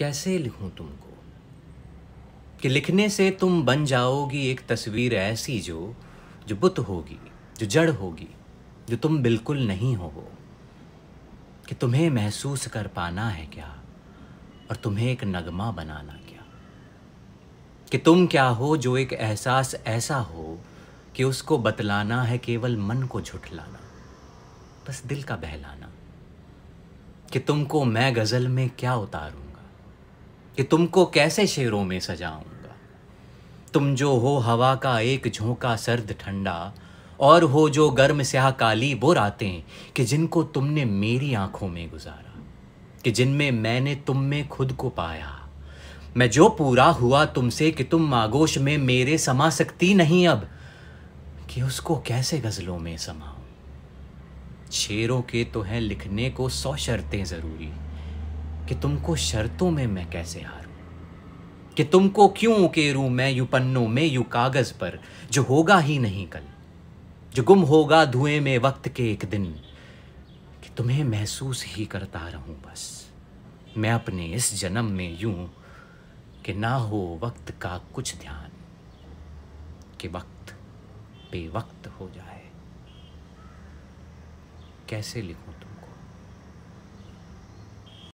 कैसे लिखूं तुमको कि लिखने से तुम बन जाओगी एक तस्वीर ऐसी जो जो बुत होगी जो जड़ होगी जो तुम बिल्कुल नहीं हो कि तुम्हें महसूस कर पाना है क्या और तुम्हें एक नगमा बनाना क्या कि तुम क्या हो जो एक एहसास ऐसा हो कि उसको बतलाना है केवल मन को झुठलाना बस दिल का बहलाना कि तुमको मैं गज़ल में क्या उतारूं कि तुमको कैसे शेरों में सजाऊंगा तुम जो हो हवा का एक झोंका सर्द ठंडा और हो जो गर्म स्याह काली वो रातें कि जिनको तुमने मेरी आंखों में गुजारा कि जिनमें मैंने तुम में खुद को पाया मैं जो पूरा हुआ तुमसे कि तुम आगोश में मेरे समा सकती नहीं अब कि उसको कैसे गज़लों में समाऊं शेरों के तो हैं लिखने को सौ शर्तें ज़रूरी कि तुमको शर्तों में मैं कैसे हारूं कि तुमको क्यों उकेरू मैं यू पन्नों में यू कागज पर जो होगा ही नहीं कल जो गुम होगा धुएं में वक्त के एक दिन कि तुम्हें महसूस ही करता रहूं बस मैं अपने इस जन्म में यूं कि ना हो वक्त का कुछ ध्यान कि वक्त बेवक्त हो जाए कैसे लिखूं तुम